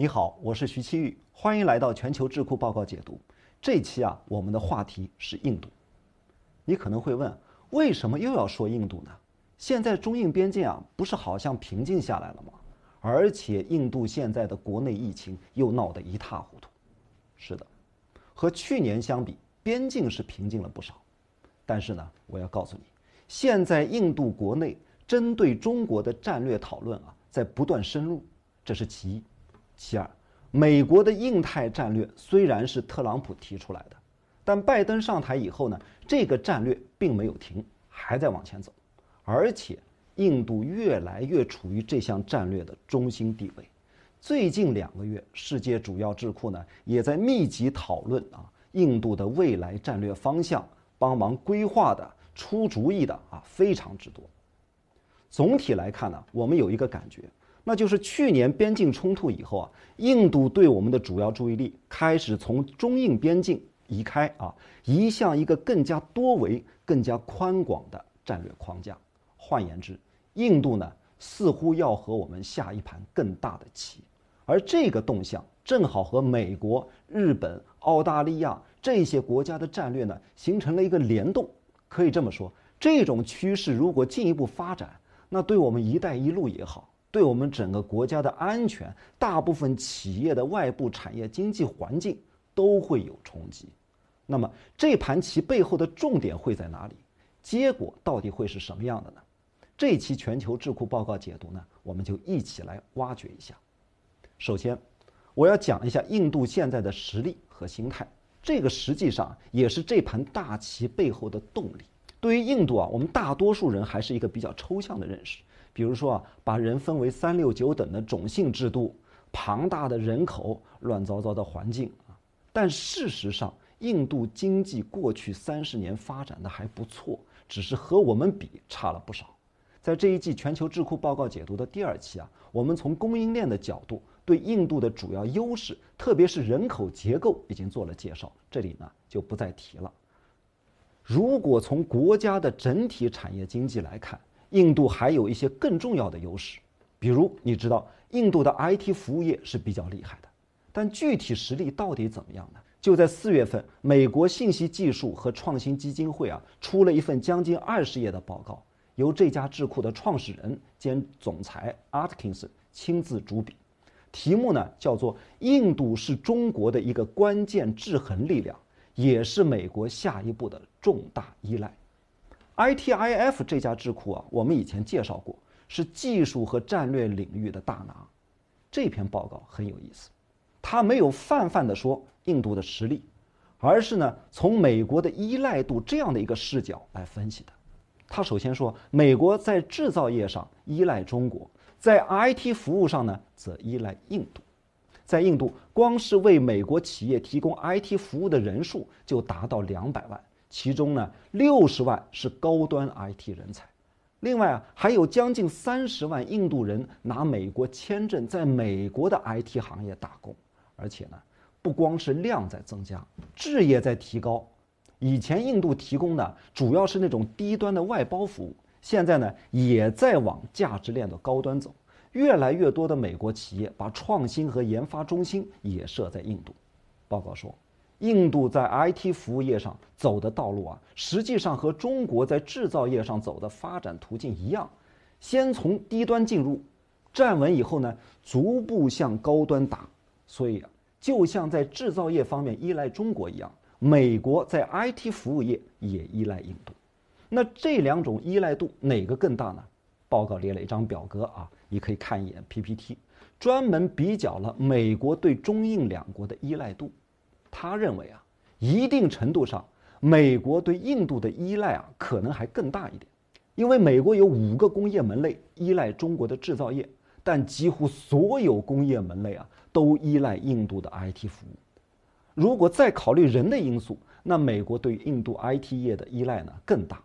你好，我是徐奇玉，欢迎来到全球智库报告解读。这期啊，我们的话题是印度。你可能会问，为什么又要说印度呢？现在中印边境啊，不是好像平静下来了吗？而且印度现在的国内疫情又闹得一塌糊涂。是的，和去年相比，边境是平静了不少。但是呢，我要告诉你，现在印度国内针对中国的战略讨论啊，在不断深入，这是其一。其二，美国的印太战略虽然是特朗普提出来的，但拜登上台以后呢，这个战略并没有停，还在往前走，而且印度越来越处于这项战略的中心地位。最近两个月，世界主要智库呢也在密集讨论啊，印度的未来战略方向，帮忙规划的、出主意的啊非常之多。总体来看呢，我们有一个感觉。那就是去年边境冲突以后啊，印度对我们的主要注意力开始从中印边境移开啊，移向一个更加多维、更加宽广的战略框架。换言之，印度呢似乎要和我们下一盘更大的棋，而这个动向正好和美国、日本、澳大利亚这些国家的战略呢形成了一个联动。可以这么说，这种趋势如果进一步发展，那对我们“一带一路”也好。对我们整个国家的安全，大部分企业的外部产业经济环境都会有冲击。那么这盘棋背后的重点会在哪里？结果到底会是什么样的呢？这期全球智库报告解读呢，我们就一起来挖掘一下。首先，我要讲一下印度现在的实力和心态，这个实际上也是这盘大棋背后的动力。对于印度啊，我们大多数人还是一个比较抽象的认识。比如说啊，把人分为三六九等的种姓制度，庞大的人口，乱糟糟的环境啊。但事实上，印度经济过去三十年发展的还不错，只是和我们比差了不少。在这一季全球智库报告解读的第二期啊，我们从供应链的角度对印度的主要优势，特别是人口结构，已经做了介绍，这里呢就不再提了。如果从国家的整体产业经济来看。印度还有一些更重要的优势，比如你知道，印度的 IT 服务业是比较厉害的，但具体实力到底怎么样呢？就在四月份，美国信息技术和创新基金会啊出了一份将近二十页的报告，由这家智库的创始人兼总裁 Artkins o n 亲自主笔，题目呢叫做《印度是中国的一个关键制衡力量，也是美国下一步的重大依赖》。ITIF 这家智库啊，我们以前介绍过，是技术和战略领域的大拿。这篇报告很有意思，它没有泛泛地说印度的实力，而是呢从美国的依赖度这样的一个视角来分析的。他首先说，美国在制造业上依赖中国，在 IT 服务上呢则依赖印度。在印度，光是为美国企业提供 IT 服务的人数就达到两百万。其中呢，六十万是高端 IT 人才，另外啊，还有将近三十万印度人拿美国签证，在美国的 IT 行业打工，而且呢，不光是量在增加，质也在提高。以前印度提供的主要是那种低端的外包服务，现在呢，也在往价值链的高端走。越来越多的美国企业把创新和研发中心也设在印度，报告说。印度在 IT 服务业上走的道路啊，实际上和中国在制造业上走的发展途径一样，先从低端进入，站稳以后呢，逐步向高端打。所以啊，就像在制造业方面依赖中国一样，美国在 IT 服务业也依赖印度。那这两种依赖度哪个更大呢？报告列了一张表格啊，你可以看一眼 PPT，专门比较了美国对中印两国的依赖度。他认为啊，一定程度上，美国对印度的依赖啊，可能还更大一点，因为美国有五个工业门类依赖中国的制造业，但几乎所有工业门类啊，都依赖印度的 IT 服务。如果再考虑人的因素，那美国对印度 IT 业的依赖呢更大。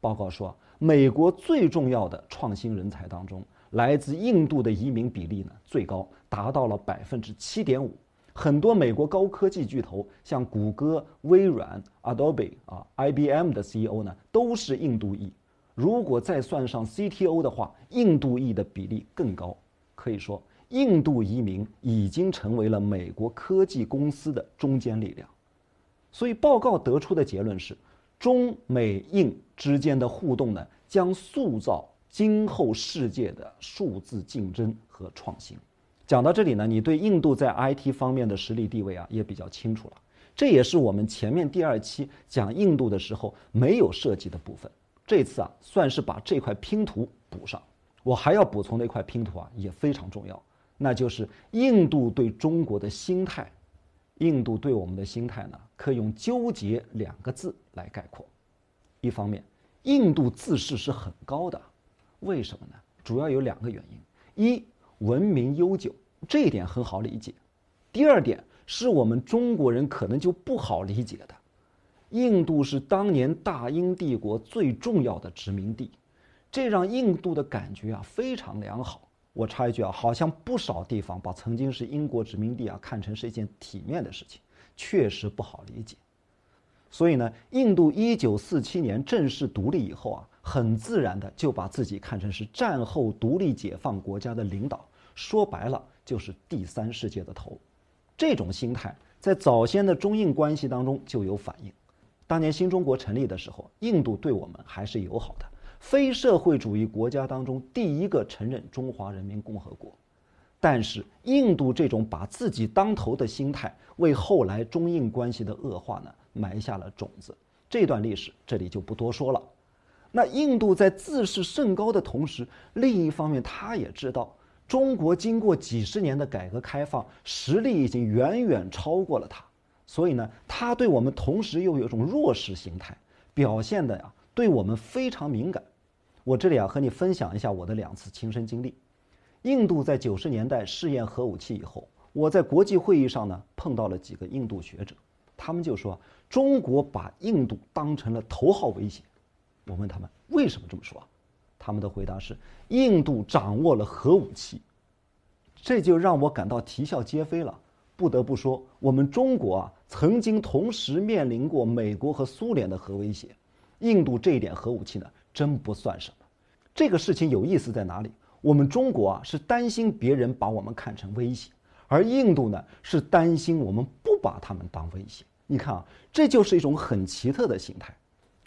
报告说，美国最重要的创新人才当中，来自印度的移民比例呢最高，达到了百分之七点五。很多美国高科技巨头，像谷歌、微软、Adobe 啊、IBM 的 CEO 呢，都是印度裔。如果再算上 CTO 的话，印度裔的比例更高。可以说，印度移民已经成为了美国科技公司的中坚力量。所以，报告得出的结论是，中美印之间的互动呢，将塑造今后世界的数字竞争和创新。讲到这里呢，你对印度在 IT 方面的实力地位啊也比较清楚了。这也是我们前面第二期讲印度的时候没有涉及的部分。这次啊，算是把这块拼图补上。我还要补充的一块拼图啊，也非常重要，那就是印度对中国的心态，印度对我们的心态呢，可以用纠结两个字来概括。一方面，印度自视是很高的，为什么呢？主要有两个原因，一。文明悠久，这一点很好理解。第二点是我们中国人可能就不好理解的，印度是当年大英帝国最重要的殖民地，这让印度的感觉啊非常良好。我插一句啊，好像不少地方把曾经是英国殖民地啊看成是一件体面的事情，确实不好理解。所以呢，印度一九四七年正式独立以后啊。很自然的就把自己看成是战后独立解放国家的领导，说白了就是第三世界的头。这种心态在早先的中印关系当中就有反映。当年新中国成立的时候，印度对我们还是友好的，非社会主义国家当中第一个承认中华人民共和国。但是印度这种把自己当头的心态，为后来中印关系的恶化呢埋下了种子。这段历史这里就不多说了。那印度在自视甚高的同时，另一方面他也知道，中国经过几十年的改革开放，实力已经远远超过了他，所以呢，他对我们同时又有一种弱势心态，表现的呀对我们非常敏感。我这里啊和你分享一下我的两次亲身经历。印度在九十年代试验核武器以后，我在国际会议上呢碰到了几个印度学者，他们就说中国把印度当成了头号威胁。我问他们为什么这么说啊？他们的回答是：印度掌握了核武器，这就让我感到啼笑皆非了。不得不说，我们中国啊，曾经同时面临过美国和苏联的核威胁，印度这一点核武器呢，真不算什么。这个事情有意思在哪里？我们中国啊，是担心别人把我们看成威胁，而印度呢，是担心我们不把他们当威胁。你看啊，这就是一种很奇特的心态。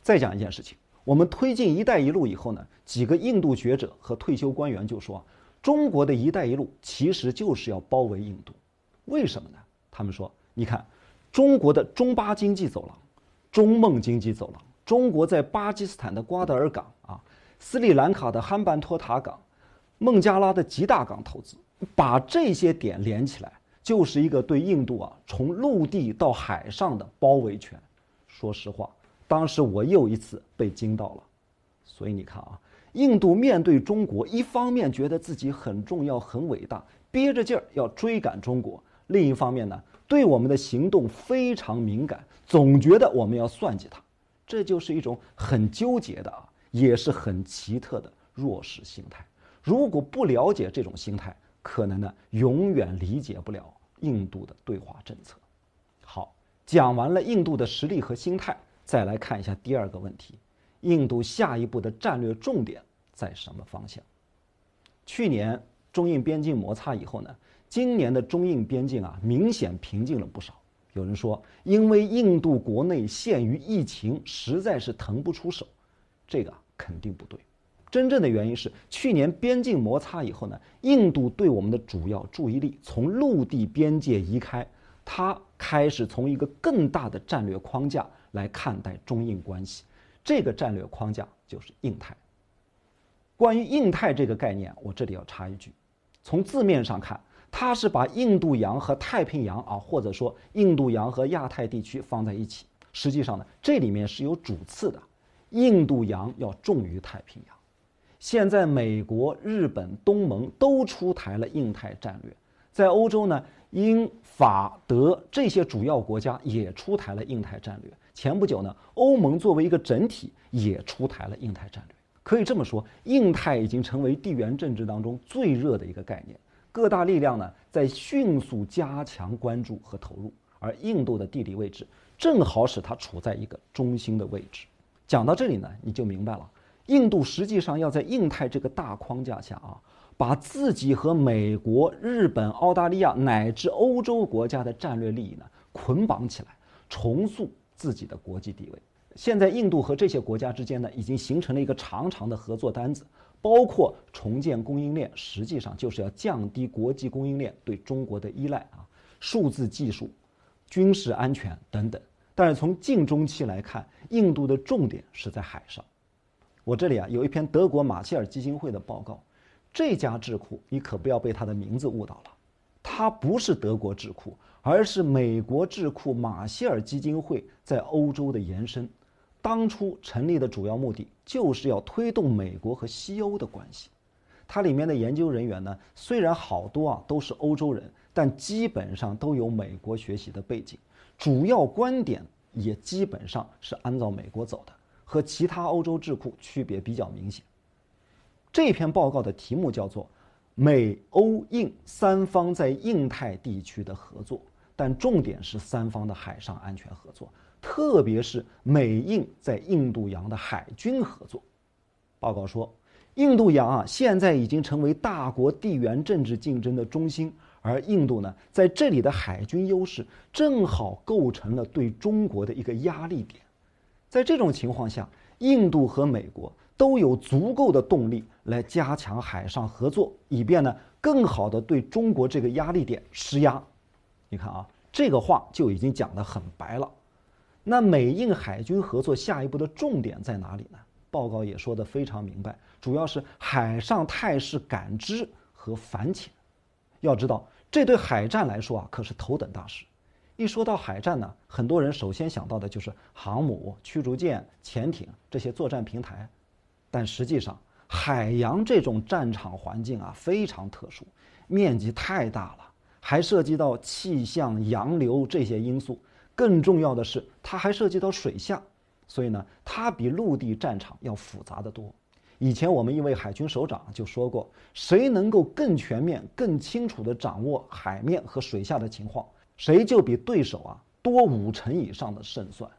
再讲一件事情。我们推进“一带一路”以后呢，几个印度学者和退休官员就说：“中国的‘一带一路’其实就是要包围印度，为什么呢？”他们说：“你看，中国的中巴经济走廊、中孟经济走廊，中国在巴基斯坦的瓜达尔港啊、斯里兰卡的汉班托塔港、孟加拉的吉大港投资，把这些点连起来，就是一个对印度啊从陆地到海上的包围圈。”说实话。当时我又一次被惊到了，所以你看啊，印度面对中国，一方面觉得自己很重要、很伟大，憋着劲儿要追赶中国；另一方面呢，对我们的行动非常敏感，总觉得我们要算计他。这就是一种很纠结的啊，也是很奇特的弱势心态。如果不了解这种心态，可能呢，永远理解不了印度的对华政策。好，讲完了印度的实力和心态。再来看一下第二个问题，印度下一步的战略重点在什么方向？去年中印边境摩擦以后呢？今年的中印边境啊，明显平静了不少。有人说，因为印度国内陷于疫情，实在是腾不出手，这个肯定不对。真正的原因是，去年边境摩擦以后呢，印度对我们的主要注意力从陆地边界移开，它开始从一个更大的战略框架。来看待中印关系，这个战略框架就是印太。关于印太这个概念，我这里要插一句：从字面上看，它是把印度洋和太平洋啊，或者说印度洋和亚太地区放在一起。实际上呢，这里面是有主次的，印度洋要重于太平洋。现在美国、日本、东盟都出台了印太战略，在欧洲呢。英法德这些主要国家也出台了印太战略。前不久呢，欧盟作为一个整体也出台了印太战略。可以这么说，印太已经成为地缘政治当中最热的一个概念，各大力量呢在迅速加强关注和投入。而印度的地理位置正好使它处在一个中心的位置。讲到这里呢，你就明白了，印度实际上要在印太这个大框架下啊。把自己和美国、日本、澳大利亚乃至欧洲国家的战略利益呢捆绑起来，重塑自己的国际地位。现在，印度和这些国家之间呢已经形成了一个长长的合作单子，包括重建供应链，实际上就是要降低国际供应链对中国的依赖啊。数字技术、军事安全等等。但是从近中期来看，印度的重点是在海上。我这里啊有一篇德国马歇尔基金会的报告。这家智库，你可不要被它的名字误导了，它不是德国智库，而是美国智库马歇尔基金会在欧洲的延伸。当初成立的主要目的就是要推动美国和西欧的关系。它里面的研究人员呢，虽然好多啊都是欧洲人，但基本上都有美国学习的背景，主要观点也基本上是按照美国走的，和其他欧洲智库区别比较明显。这篇报告的题目叫做《美欧印三方在印太地区的合作》，但重点是三方的海上安全合作，特别是美印在印度洋的海军合作。报告说，印度洋啊，现在已经成为大国地缘政治竞争的中心，而印度呢，在这里的海军优势正好构成了对中国的一个压力点。在这种情况下，印度和美国。都有足够的动力来加强海上合作，以便呢更好地对中国这个压力点施压。你看啊，这个话就已经讲得很白了。那美印海军合作下一步的重点在哪里呢？报告也说得非常明白，主要是海上态势感知和反潜。要知道，这对海战来说啊可是头等大事。一说到海战呢，很多人首先想到的就是航母、驱逐舰、潜艇这些作战平台。但实际上，海洋这种战场环境啊非常特殊，面积太大了，还涉及到气象、洋流这些因素。更重要的是，它还涉及到水下，所以呢，它比陆地战场要复杂的多。以前我们一位海军首长就说过，谁能够更全面、更清楚的掌握海面和水下的情况，谁就比对手啊多五成以上的胜算。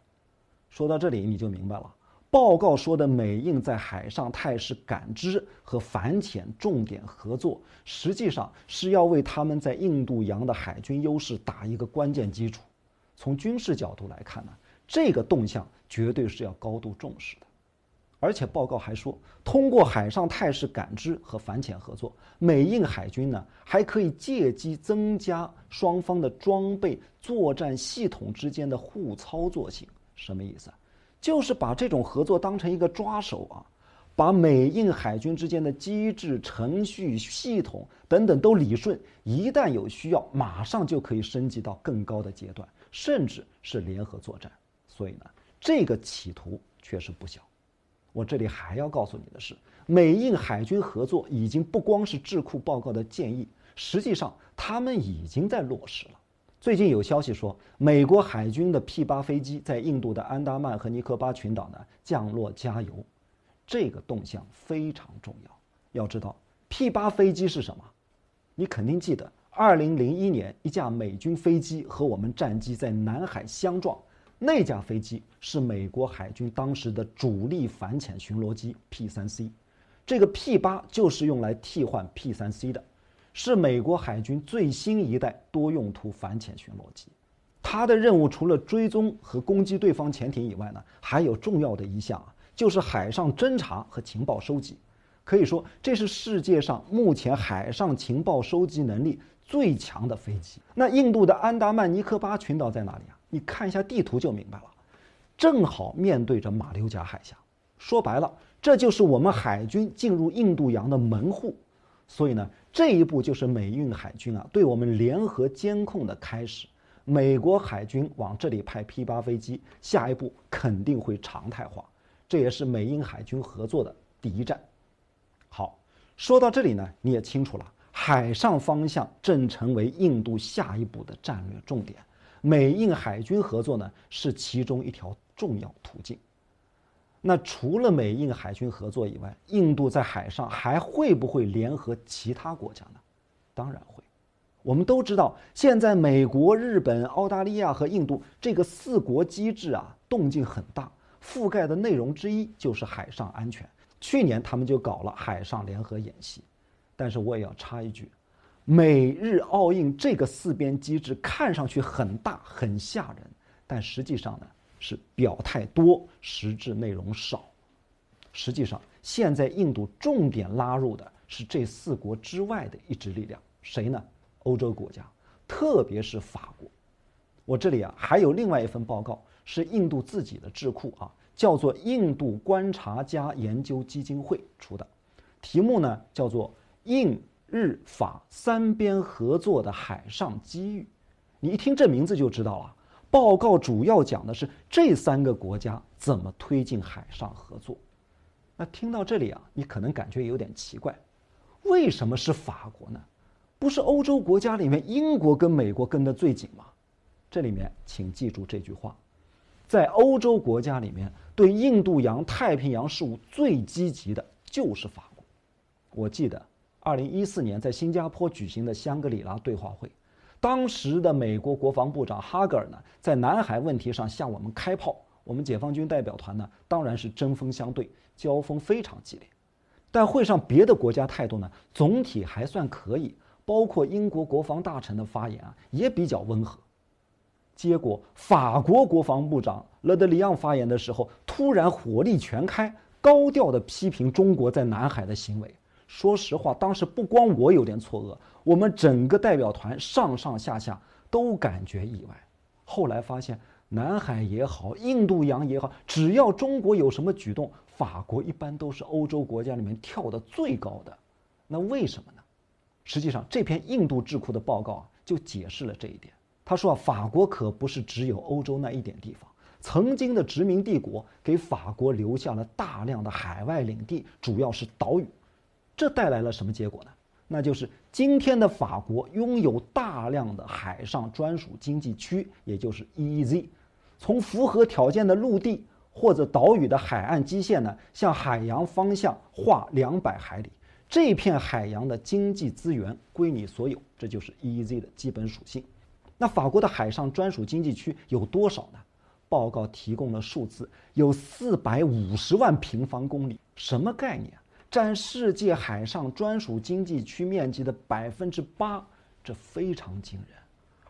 说到这里，你就明白了。报告说的美印在海上态势感知和反潜重点合作，实际上是要为他们在印度洋的海军优势打一个关键基础。从军事角度来看呢，这个动向绝对是要高度重视的。而且报告还说，通过海上态势感知和反潜合作，美印海军呢还可以借机增加双方的装备作战系统之间的互操作性。什么意思啊？就是把这种合作当成一个抓手啊，把美印海军之间的机制、程序、系统等等都理顺，一旦有需要，马上就可以升级到更高的阶段，甚至是联合作战。所以呢，这个企图确实不小。我这里还要告诉你的是，美印海军合作已经不光是智库报告的建议，实际上他们已经在落实了。最近有消息说，美国海军的 P 八飞机在印度的安达曼和尼科巴群岛呢降落加油，这个动向非常重要。要知道，P 八飞机是什么？你肯定记得，二零零一年一架美军飞机和我们战机在南海相撞，那架飞机是美国海军当时的主力反潜巡逻机 P 三 C，这个 P 八就是用来替换 P 三 C 的。是美国海军最新一代多用途反潜巡逻机，它的任务除了追踪和攻击对方潜艇以外呢，还有重要的一项啊，就是海上侦察和情报收集。可以说，这是世界上目前海上情报收集能力最强的飞机。那印度的安达曼尼科巴群岛在哪里啊？你看一下地图就明白了，正好面对着马六甲海峡。说白了，这就是我们海军进入印度洋的门户。所以呢。这一步就是美印海军啊，对我们联合监控的开始。美国海军往这里派 P 八飞机，下一步肯定会常态化。这也是美英海军合作的第一站。好，说到这里呢，你也清楚了，海上方向正成为印度下一步的战略重点。美印海军合作呢，是其中一条重要途径。那除了美印海军合作以外，印度在海上还会不会联合其他国家呢？当然会。我们都知道，现在美国、日本、澳大利亚和印度这个四国机制啊，动静很大，覆盖的内容之一就是海上安全。去年他们就搞了海上联合演习。但是我也要插一句，美日澳印这个四边机制看上去很大很吓人，但实际上呢？是表态多，实质内容少。实际上，现在印度重点拉入的是这四国之外的一支力量，谁呢？欧洲国家，特别是法国。我这里啊，还有另外一份报告，是印度自己的智库啊，叫做印度观察家研究基金会出的，题目呢叫做《印日法三边合作的海上机遇》。你一听这名字就知道了。报告主要讲的是这三个国家怎么推进海上合作。那听到这里啊，你可能感觉有点奇怪，为什么是法国呢？不是欧洲国家里面英国跟美国跟的最紧吗？这里面请记住这句话，在欧洲国家里面，对印度洋、太平洋事务最积极的就是法国。我记得，二零一四年在新加坡举行的香格里拉对话会。当时的美国国防部长哈格尔呢，在南海问题上向我们开炮，我们解放军代表团呢，当然是针锋相对，交锋非常激烈。但会上别的国家态度呢，总体还算可以，包括英国国防大臣的发言啊，也比较温和。结果，法国国防部长勒德里昂发言的时候，突然火力全开，高调的批评中国在南海的行为。说实话，当时不光我有点错愕，我们整个代表团上上下下都感觉意外。后来发现，南海也好，印度洋也好，只要中国有什么举动，法国一般都是欧洲国家里面跳得最高的。那为什么呢？实际上，这篇印度智库的报告啊，就解释了这一点。他说，啊，法国可不是只有欧洲那一点地方，曾经的殖民帝国给法国留下了大量的海外领地，主要是岛屿。这带来了什么结果呢？那就是今天的法国拥有大量的海上专属经济区，也就是 EEZ。从符合条件的陆地或者岛屿的海岸基线呢，向海洋方向划两百海里，这片海洋的经济资源归你所有。这就是 EEZ 的基本属性。那法国的海上专属经济区有多少呢？报告提供了数字，有四百五十万平方公里。什么概念？占世界海上专属经济区面积的百分之八，这非常惊人。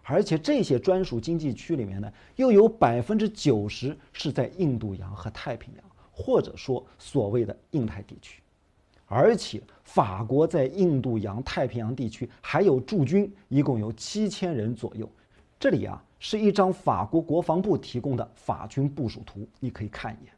而且这些专属经济区里面呢，又有百分之九十是在印度洋和太平洋，或者说所谓的印太地区。而且法国在印度洋、太平洋地区还有驻军，一共有七千人左右。这里啊，是一张法国国防部提供的法军部署图，你可以看一眼。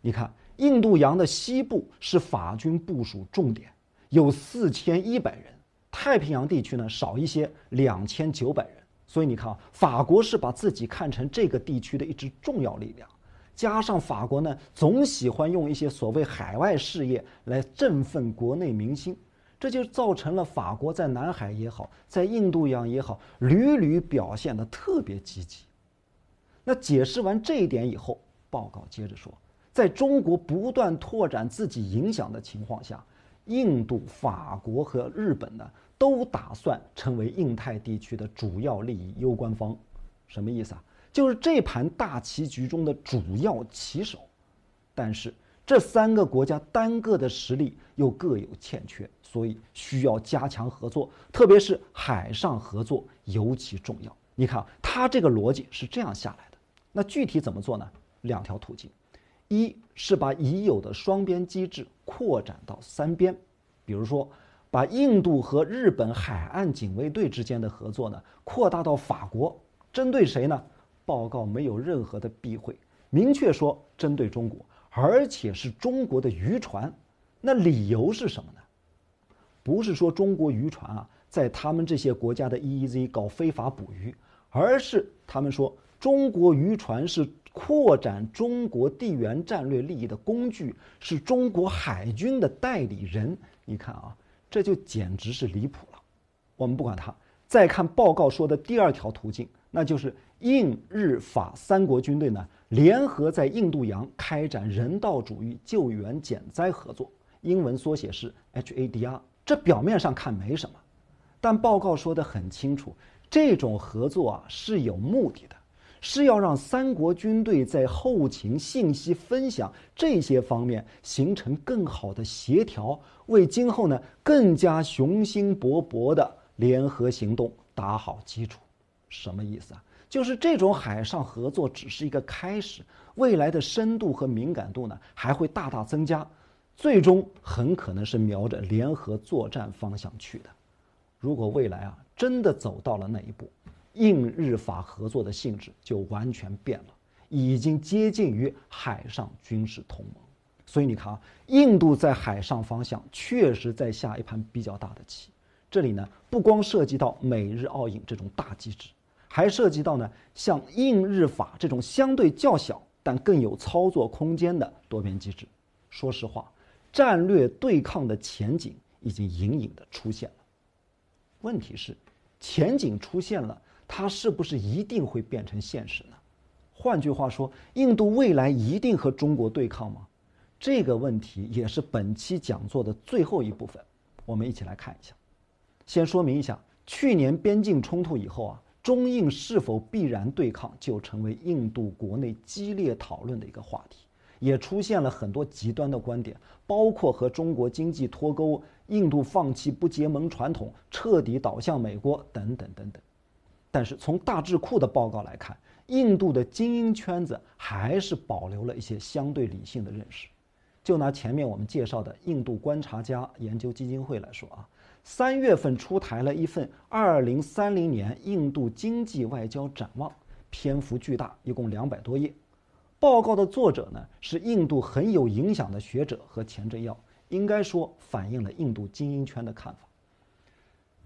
你看。印度洋的西部是法军部署重点，有四千一百人；太平洋地区呢少一些，两千九百人。所以你看啊，法国是把自己看成这个地区的一支重要力量，加上法国呢总喜欢用一些所谓海外事业来振奋国内民心，这就造成了法国在南海也好，在印度洋也好，屡屡表现的特别积极。那解释完这一点以后，报告接着说。在中国不断拓展自己影响的情况下，印度、法国和日本呢都打算成为印太地区的主要利益攸关方，什么意思啊？就是这盘大棋局中的主要棋手。但是这三个国家单个的实力又各有欠缺，所以需要加强合作，特别是海上合作尤其重要。你看，它这个逻辑是这样下来的。那具体怎么做呢？两条途径。一是把已有的双边机制扩展到三边，比如说把印度和日本海岸警卫队之间的合作呢扩大到法国。针对谁呢？报告没有任何的避讳，明确说针对中国，而且是中国的渔船。那理由是什么呢？不是说中国渔船啊在他们这些国家的 EEZ 搞非法捕鱼，而是他们说中国渔船是。扩展中国地缘战略利益的工具是中国海军的代理人。你看啊，这就简直是离谱了。我们不管他，再看报告说的第二条途径，那就是印日法三国军队呢联合在印度洋开展人道主义救援减灾合作，英文缩写是 HADR。这表面上看没什么，但报告说的很清楚，这种合作啊是有目的的。是要让三国军队在后勤、信息分享这些方面形成更好的协调，为今后呢更加雄心勃勃的联合行动打好基础。什么意思啊？就是这种海上合作只是一个开始，未来的深度和敏感度呢还会大大增加，最终很可能是瞄着联合作战方向去的。如果未来啊真的走到了那一步。印日法合作的性质就完全变了，已经接近于海上军事同盟。所以你看啊，印度在海上方向确实在下一盘比较大的棋。这里呢，不光涉及到美日澳印这种大机制，还涉及到呢像印日法这种相对较小但更有操作空间的多边机制。说实话，战略对抗的前景已经隐隐的出现了。问题是，前景出现了。它是不是一定会变成现实呢？换句话说，印度未来一定和中国对抗吗？这个问题也是本期讲座的最后一部分，我们一起来看一下。先说明一下，去年边境冲突以后啊，中印是否必然对抗就成为印度国内激烈讨论的一个话题，也出现了很多极端的观点，包括和中国经济脱钩、印度放弃不结盟传统、彻底倒向美国等等等等。但是从大智库的报告来看，印度的精英圈子还是保留了一些相对理性的认识。就拿前面我们介绍的印度观察家研究基金会来说啊，三月份出台了一份《二零三零年印度经济外交展望》，篇幅巨大，一共两百多页。报告的作者呢是印度很有影响的学者和前政要，应该说反映了印度精英圈的看法。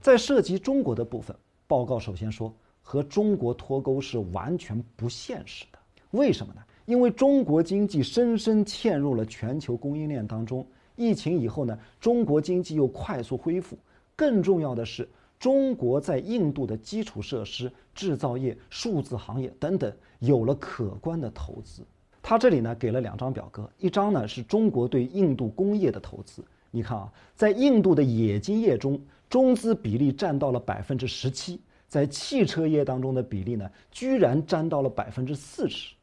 在涉及中国的部分。报告首先说，和中国脱钩是完全不现实的。为什么呢？因为中国经济深深嵌入了全球供应链当中。疫情以后呢，中国经济又快速恢复。更重要的是，中国在印度的基础设施、制造业、数字行业等等有了可观的投资。他这里呢给了两张表格，一张呢是中国对印度工业的投资。你看啊，在印度的冶金业中。中资比例占到了百分之十七，在汽车业当中的比例呢，居然占到了百分之四十。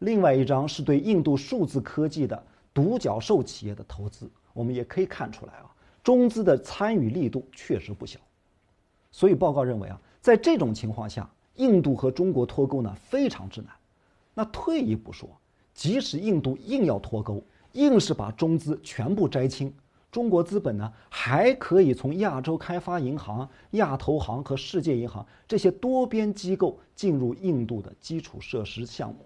另外一张是对印度数字科技的独角兽企业的投资，我们也可以看出来啊，中资的参与力度确实不小。所以报告认为啊，在这种情况下，印度和中国脱钩呢非常之难。那退一步说，即使印度硬要脱钩，硬是把中资全部摘清。中国资本呢，还可以从亚洲开发银行、亚投行和世界银行这些多边机构进入印度的基础设施项目。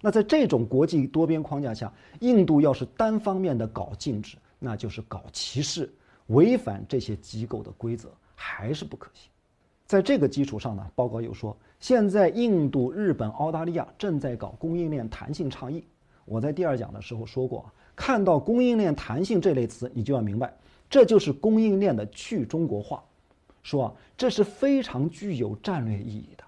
那在这种国际多边框架下，印度要是单方面的搞禁止，那就是搞歧视，违反这些机构的规则，还是不可行。在这个基础上呢，报告又说，现在印度、日本、澳大利亚正在搞供应链弹性倡议。我在第二讲的时候说过。看到“供应链弹性”这类词，你就要明白，这就是供应链的去中国化。说啊，这是非常具有战略意义的。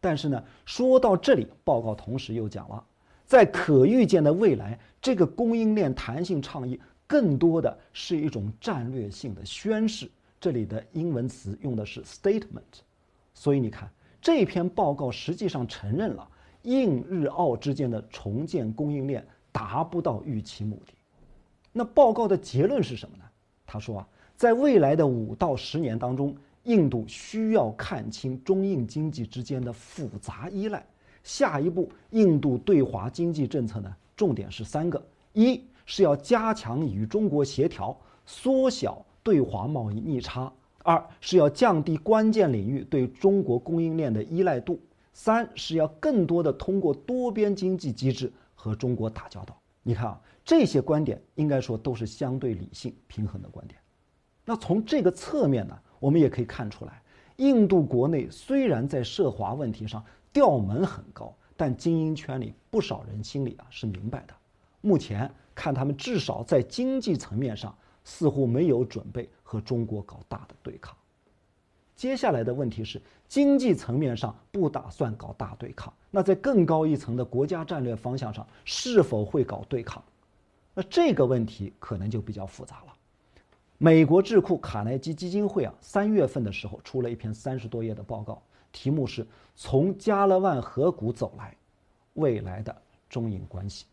但是呢，说到这里，报告同时又讲了，在可预见的未来，这个供应链弹性倡议更多的是一种战略性的宣示。这里的英文词用的是 “statement”。所以你看，这篇报告实际上承认了印日澳之间的重建供应链。达不到预期目的，那报告的结论是什么呢？他说啊，在未来的五到十年当中，印度需要看清中印经济之间的复杂依赖。下一步，印度对华经济政策呢，重点是三个：一是要加强与中国协调，缩小对华贸易逆差；二是要降低关键领域对中国供应链的依赖度；三是要更多的通过多边经济机制。和中国打交道，你看啊，这些观点应该说都是相对理性、平衡的观点。那从这个侧面呢，我们也可以看出来，印度国内虽然在涉华问题上调门很高，但精英圈里不少人心里啊是明白的。目前看，他们至少在经济层面上似乎没有准备和中国搞大的对抗。接下来的问题是，经济层面上不打算搞大对抗，那在更高一层的国家战略方向上是否会搞对抗？那这个问题可能就比较复杂了。美国智库卡耐基基金会啊，三月份的时候出了一篇三十多页的报告，题目是从加勒万河谷走来，未来的中印关系。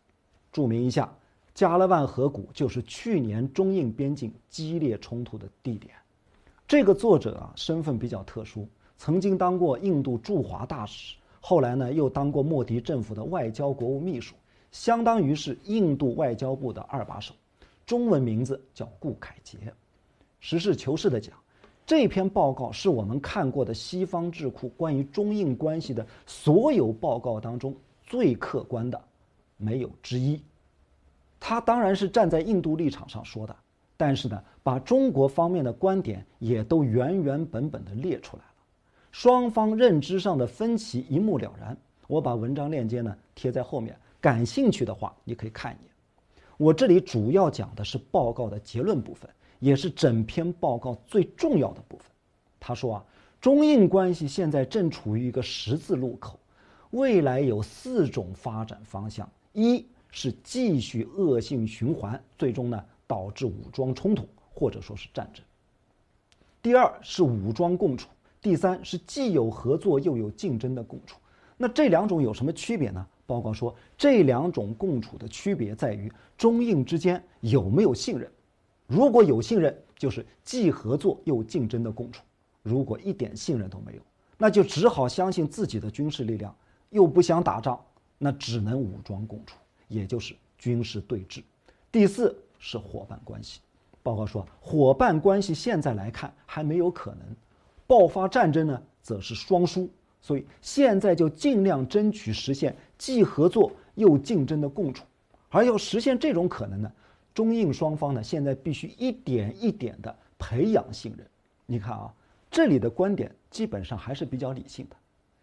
注明一下，加勒万河谷就是去年中印边境激烈冲突的地点。这个作者啊，身份比较特殊，曾经当过印度驻华大使，后来呢又当过莫迪政府的外交国务秘书，相当于是印度外交部的二把手。中文名字叫顾恺杰。实事求是的讲，这篇报告是我们看过的西方智库关于中印关系的所有报告当中最客观的，没有之一。他当然是站在印度立场上说的。但是呢，把中国方面的观点也都原原本本的列出来了，双方认知上的分歧一目了然。我把文章链接呢贴在后面，感兴趣的话你可以看一眼。我这里主要讲的是报告的结论部分，也是整篇报告最重要的部分。他说啊，中印关系现在正处于一个十字路口，未来有四种发展方向：一是继续恶性循环，最终呢。导致武装冲突，或者说是战争。第二是武装共处，第三是既有合作又有竞争的共处。那这两种有什么区别呢？报告说，这两种共处的区别在于中印之间有没有信任。如果有信任，就是既合作又竞争的共处；如果一点信任都没有，那就只好相信自己的军事力量，又不想打仗，那只能武装共处，也就是军事对峙。第四。是伙伴关系。报告说，伙伴关系现在来看还没有可能爆发战争呢，则是双输。所以现在就尽量争取实现既合作又竞争的共处。而要实现这种可能呢，中印双方呢现在必须一点一点的培养信任。你看啊，这里的观点基本上还是比较理性的。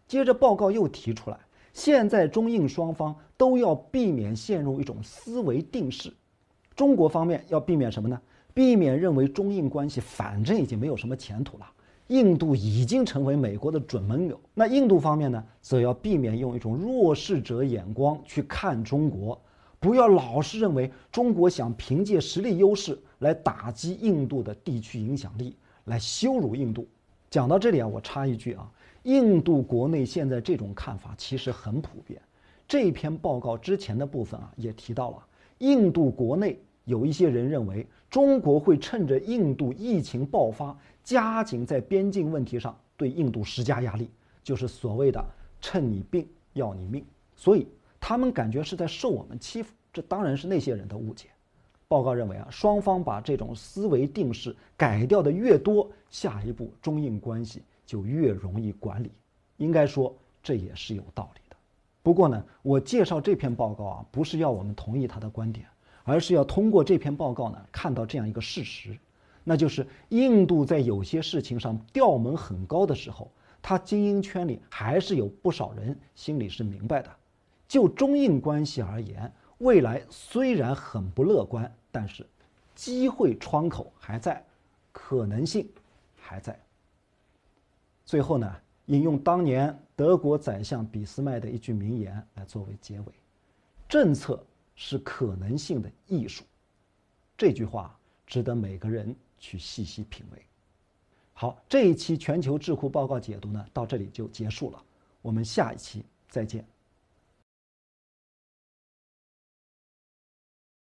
接着报告又提出来，现在中印双方都要避免陷入一种思维定式。中国方面要避免什么呢？避免认为中印关系反正已经没有什么前途了，印度已经成为美国的准盟友。那印度方面呢，则要避免用一种弱势者眼光去看中国，不要老是认为中国想凭借实力优势来打击印度的地区影响力，来羞辱印度。讲到这里啊，我插一句啊，印度国内现在这种看法其实很普遍。这篇报告之前的部分啊，也提到了。印度国内有一些人认为，中国会趁着印度疫情爆发，加紧在边境问题上对印度施加压力，就是所谓的“趁你病要你命”。所以他们感觉是在受我们欺负，这当然是那些人的误解。报告认为啊，双方把这种思维定式改掉的越多，下一步中印关系就越容易管理。应该说，这也是有道理。不过呢，我介绍这篇报告啊，不是要我们同意他的观点，而是要通过这篇报告呢，看到这样一个事实，那就是印度在有些事情上调门很高的时候，他精英圈里还是有不少人心里是明白的。就中印关系而言，未来虽然很不乐观，但是机会窗口还在，可能性还在。最后呢？引用当年德国宰相俾斯麦的一句名言来作为结尾：“政策是可能性的艺术。”这句话值得每个人去细细品味。好，这一期全球智库报告解读呢，到这里就结束了。我们下一期再见。